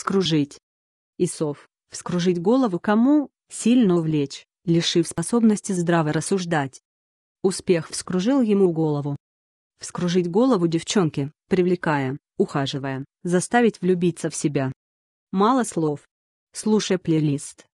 вскружить. И сов, вскружить голову кому, сильно увлечь, лишив способности здраво рассуждать. Успех вскружил ему голову. Вскружить голову девчонке, привлекая, ухаживая, заставить влюбиться в себя. Мало слов. Слушай плейлист.